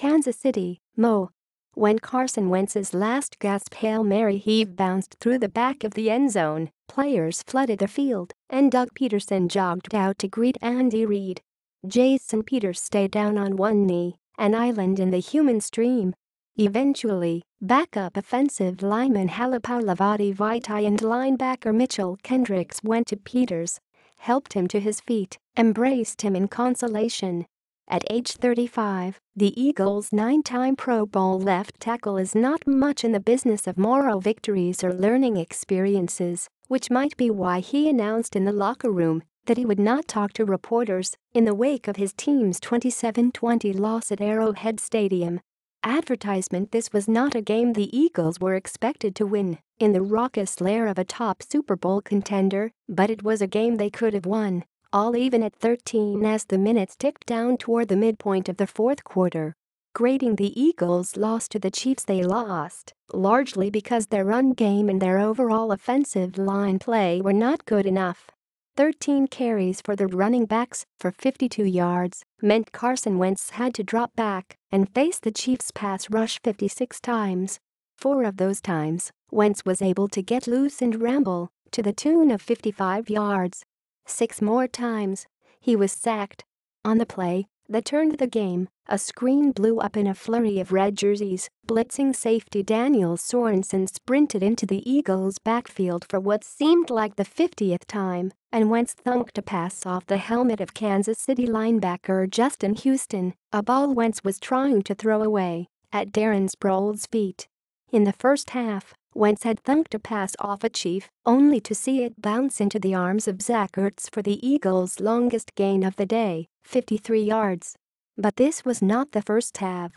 Kansas City, Mo. When Carson Wentz's last gasp Hail Mary heave bounced through the back of the end zone, players flooded the field, and Doug Peterson jogged out to greet Andy Reid. Jason Peters stayed down on one knee, an island in the human stream. Eventually, backup offensive lineman Halapalavati Vitae and linebacker Mitchell Kendricks went to Peters, helped him to his feet, embraced him in consolation, at age 35, the Eagles' nine-time Pro Bowl left tackle is not much in the business of moral victories or learning experiences, which might be why he announced in the locker room that he would not talk to reporters in the wake of his team's 27-20 loss at Arrowhead Stadium. Advertisement This was not a game the Eagles were expected to win in the raucous lair of a top Super Bowl contender, but it was a game they could have won all even at 13 as the minutes ticked down toward the midpoint of the fourth quarter. Grading the Eagles' loss to the Chiefs, they lost, largely because their run game and their overall offensive line play were not good enough. 13 carries for the running backs for 52 yards meant Carson Wentz had to drop back and face the Chiefs' pass rush 56 times. Four of those times, Wentz was able to get loose and ramble to the tune of 55 yards six more times. He was sacked. On the play that turned the game, a screen blew up in a flurry of red jerseys. Blitzing safety Daniel Sorensen sprinted into the Eagles' backfield for what seemed like the 50th time and Wentz thunked a pass off the helmet of Kansas City linebacker Justin Houston, a ball Wentz was trying to throw away at Darren Sproul's feet. In the first half, Wentz had thunked a pass off a Chief, only to see it bounce into the arms of Zach Ertz for the Eagles' longest gain of the day, 53 yards. But this was not the first half.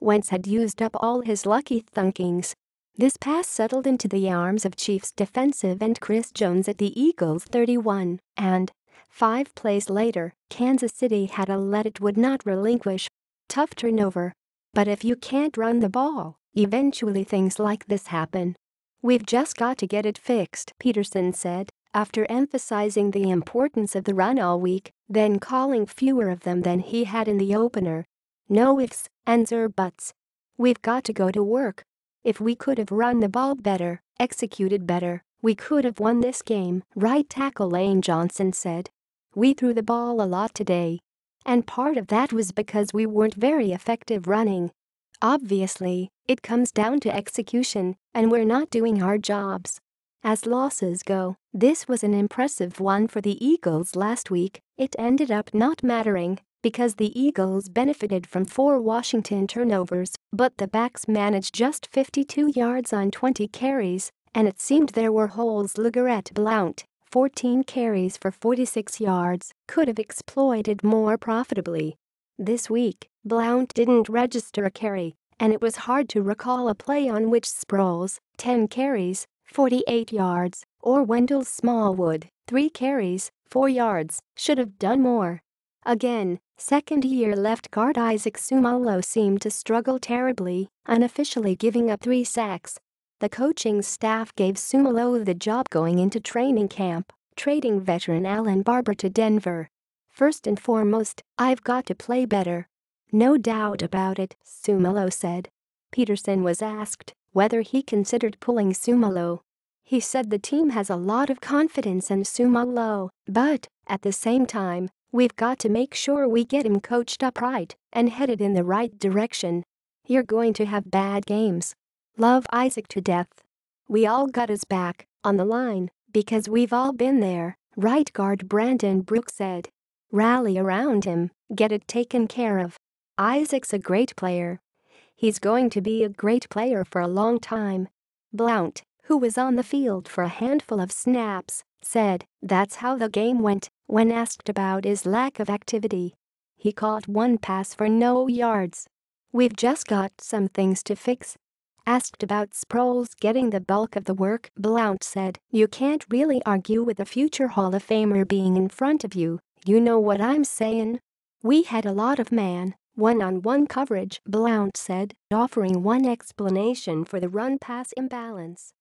Wentz had used up all his lucky thunkings. This pass settled into the arms of Chiefs defensive and Chris Jones at the Eagles' 31, and five plays later, Kansas City had a let it would not relinquish. Tough turnover. But if you can't run the ball, eventually things like this happen. We've just got to get it fixed, Peterson said, after emphasizing the importance of the run all week, then calling fewer of them than he had in the opener. No ifs, ands or buts. We've got to go to work. If we could have run the ball better, executed better, we could have won this game, right tackle Lane Johnson said. We threw the ball a lot today. And part of that was because we weren't very effective running. Obviously, it comes down to execution, and we're not doing our jobs. As losses go, this was an impressive one for the Eagles last week, it ended up not mattering because the Eagles benefited from four Washington turnovers, but the backs managed just 52 yards on 20 carries, and it seemed there were holes Lugarette Blount, 14 carries for 46 yards, could have exploited more profitably. This week, Blount didn't register a carry, and it was hard to recall a play on which Sproles, 10 carries, 48 yards, or Wendell Smallwood, 3 carries, 4 yards, should have done more. Again, second-year left guard Isaac Sumalo seemed to struggle terribly, unofficially giving up three sacks. The coaching staff gave Sumalo the job going into training camp, trading veteran Alan Barber to Denver. First and foremost, I've got to play better. No doubt about it, Sumalo said. Peterson was asked whether he considered pulling Sumalo. He said the team has a lot of confidence in Sumalo, but, at the same time, we've got to make sure we get him coached up right and headed in the right direction. You're going to have bad games. Love Isaac to death. We all got his back, on the line, because we've all been there, right guard Brandon Brooks said. Rally around him, get it taken care of. Isaac's a great player. He's going to be a great player for a long time. Blount, who was on the field for a handful of snaps, said that's how the game went when asked about his lack of activity. He caught one pass for no yards. We've just got some things to fix. Asked about Sproles getting the bulk of the work, Blount said, You can't really argue with a future Hall of Famer being in front of you. You know what I'm saying? We had a lot of man, one-on-one coverage, Blount said, offering one explanation for the run-pass imbalance.